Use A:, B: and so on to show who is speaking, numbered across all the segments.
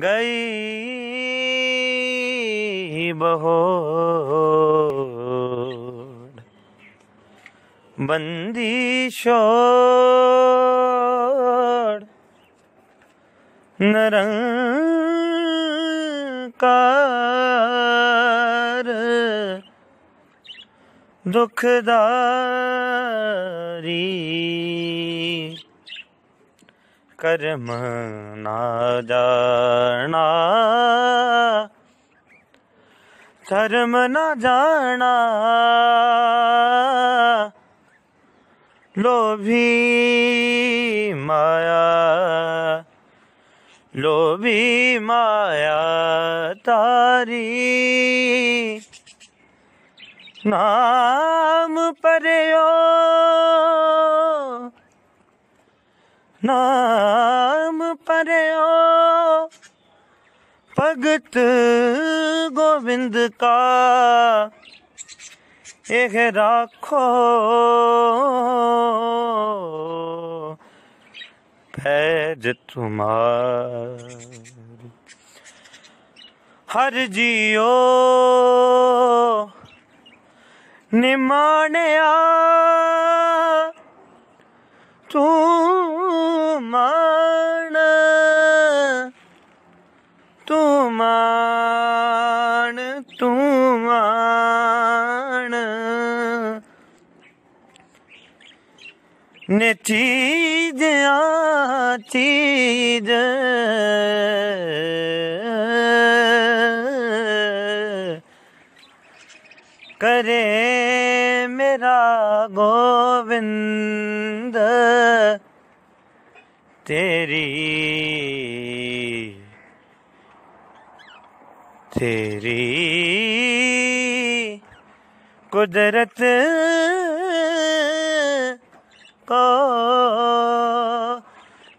A: ਗਈ ਬਹੋੜ ਬੰਦੀ ਛੋੜ ਨਰੰਕਾਰ ਦੁਖਦਾਰੀ ਕਰਮ ਨਾ ਜਾਣਾ ਕਰਮ ਨਾ ਜਾਣਾ ਲੋਭੀ ਮਾਇਆ ਲੋਭੀ ਮਾਇਆ ਤਾਰੀ ਨਾਮ ਪਰਿਓ ਨਾ ਪਰਿਓ ਭਗਤ ਗੋਬਿੰਦ ਕਾ ਇਹ ਰੱਖੋ ਪੈਜ ਤੁਮਾਰ ਹਰ ਜੀਓ ਨਿਮਾਣਿਆ ਤੂੰ ਮਾ ਮਾਣ ਤੂੰ ਮਾਣ ਨੇ ਚੀਜ਼ ਆ ਚੀਜ਼ ਕਰੇ ਮੇਰਾ ਗੋਵਿੰਦ ਤੇਰੀ ਤੇਰੀ ਕੁਦਰਤ ਕੋ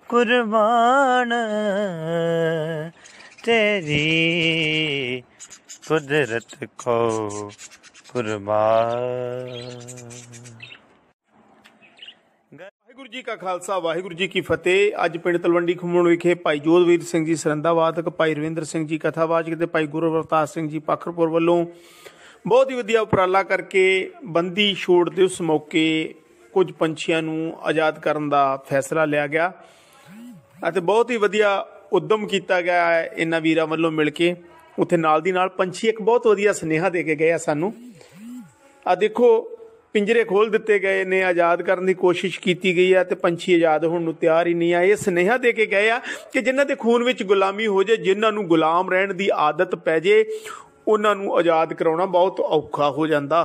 A: ਕੁਰਬਾਨ ਤੇਰੀ ਕੁਦਰਤ ਕੋ ਕੁਰਬਾਨ
B: ਵਾਹਿਗੁਰੂ ਜੀ ਕਾ ਖਾਲਸਾ ਵਾਹਿਗੁਰੂ ਜੀ ਕੀ ਫਤਿਹ ਅੱਜ ਪਿੰਡ ਤਲਵੰਡੀ ਖਮੂਣ ਵਿਖੇ ਭਾਈ ਜੋਧਵੀਰ ਸਿੰਘ ਜੀ ਸਰੰਦਾਵਾਦਕ ਭਾਈ ਰਵਿੰਦਰ ਸਿੰਘ ਜੀ ਕਥਾਵਾਚਕ ਤੇ ਭਾਈ ਗੁਰਵਰਤਾਜ ਸਿੰਘ ਜੀ ਪਖਰਪੁਰ ਵੱਲੋਂ ਬਹੁਤ ਹੀ ਵਧੀਆ ਉਪਰਾਲਾ ਕਰਕੇ ਬੰਦੀ ਛੋੜ ਉਸ ਮੌਕੇ ਕੁਝ ਪੰਛੀਆਂ ਨੂੰ ਆਜ਼ਾਦ ਕਰਨ ਦਾ ਫੈਸਲਾ ਲਿਆ ਗਿਆ ਅਤੇ ਬਹੁਤ ਹੀ ਵਧੀਆ ਉਦਮ ਕੀਤਾ ਗਿਆ ਹੈ ਇਹਨਾਂ ਵੀਰਾਂ ਵੱਲੋਂ ਮਿਲ ਕੇ ਉੱਥੇ ਨਾਲ ਦੀ ਨਾਲ ਪੰਛੀ ਇੱਕ ਬਹੁਤ ਵਧੀਆ ਸਨੇਹਾ ਦੇ ਕੇ ਗਏ ਆ ਸਾਨੂੰ ਆ ਦੇਖੋ ਪਿੰਜਰੇ ਖੋਲ ਦਿੱਤੇ ਗਏ ਨੇ ਆਜ਼ਾਦ ਕਰਨ ਦੀ ਕੋਸ਼ਿਸ਼ ਕੀਤੀ ਗਈ ਹੈ ਤੇ ਪੰਛੀ ਆਜ਼ਾਦ ਹੋਣ ਨੂੰ ਤਿਆਰ ਹੀ ਨਹੀਂ ਆ ਇਹ ਸਨੇਹਾ ਦੇ ਕੇ ਗਏ ਆ ਕਿ ਜਿਨ੍ਹਾਂ ਦੇ ਖੂਨ ਵਿੱਚ ਗੁਲਾਮੀ ਹੋ ਜੇ ਜਿਨ੍ਹਾਂ ਨੂੰ ਗੁਲਾਮ ਰਹਿਣ ਦੀ ਆਦਤ ਪੈ ਜੇ ਉਹਨਾਂ ਨੂੰ ਆਜ਼ਾਦ ਕਰਾਉਣਾ ਬਹੁਤ ਔਖਾ ਹੋ ਜਾਂਦਾ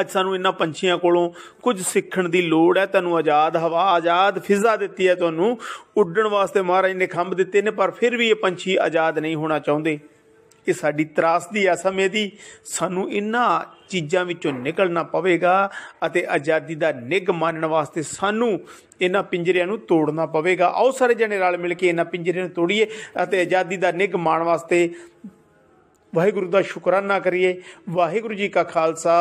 B: ਅੱਜ ਸਾਨੂੰ ਇਹਨਾਂ ਪੰਛੀਆਂ ਕੋਲੋਂ ਕੁਝ ਸਿੱਖਣ ਦੀ ਲੋੜ ਹੈ ਤੁਹਾਨੂੰ ਆਜ਼ਾਦ ਹਵਾ ਆਜ਼ਾਦ ਫਿਜ਼ਾ ਦਿੱਤੀ ਹੈ ਤੁਹਾਨੂੰ ਉੱਡਣ ਵਾਸਤੇ ਮਹਾਰਾਜ ਨੇ ਖੰਭ ਦਿੱਤੇ ਨੇ ਪਰ ਫਿਰ ਵੀ ਇਹ ਪੰਛੀ ਆਜ਼ਾਦ ਨਹੀਂ ਹੋਣਾ ਚਾਹੁੰਦੇ ਇਹ ਸਾਡੀ ਤਰਾਸਦੀ ਆ ਸਮੇਂ ਦੀ ਸਾਨੂੰ ਇਨ੍ਹਾਂ ਚੀਜ਼ਾਂ ਵਿੱਚੋਂ ਨਿਕਲਣਾ ਪਵੇਗਾ ਅਤੇ ਆਜ਼ਾਦੀ ਦਾ ਨਿਗ ਮੰਨਣ ਵਾਸਤੇ ਸਾਨੂੰ ਇਹਨਾਂ ਪਿੰਜਰਿਆਂ ਨੂੰ ਤੋੜਨਾ ਪਵੇਗਾ ਆਓ ਸਾਰੇ ਜਣੇ ਰਲ ਮਿਲ ਕੇ ਇਹਨਾਂ ਪਿੰਜਰਿਆਂ ਨੂੰ ਤੋੜੀਏ ਅਤੇ ਆਜ਼ਾਦੀ ਦਾ ਨਿਗ ਮਾਣ ਵਾਸਤੇ ਵਾਹਿਗੁਰੂ ਦਾ ਸ਼ੁਕਰਾਨਾ ਕਰੀਏ ਵਾਹਿਗੁਰੂ ਜੀ ਕਾ ਖਾਲਸਾ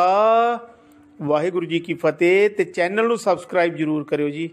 B: ਵਾਹਿਗੁਰੂ ਜੀ ਕੀ ਫਤਿਹ ਤੇ ਚੈਨਲ ਨੂੰ ਸਬਸਕ੍ਰਾਈਬ ਜਰੂਰ ਕਰਿਓ ਜੀ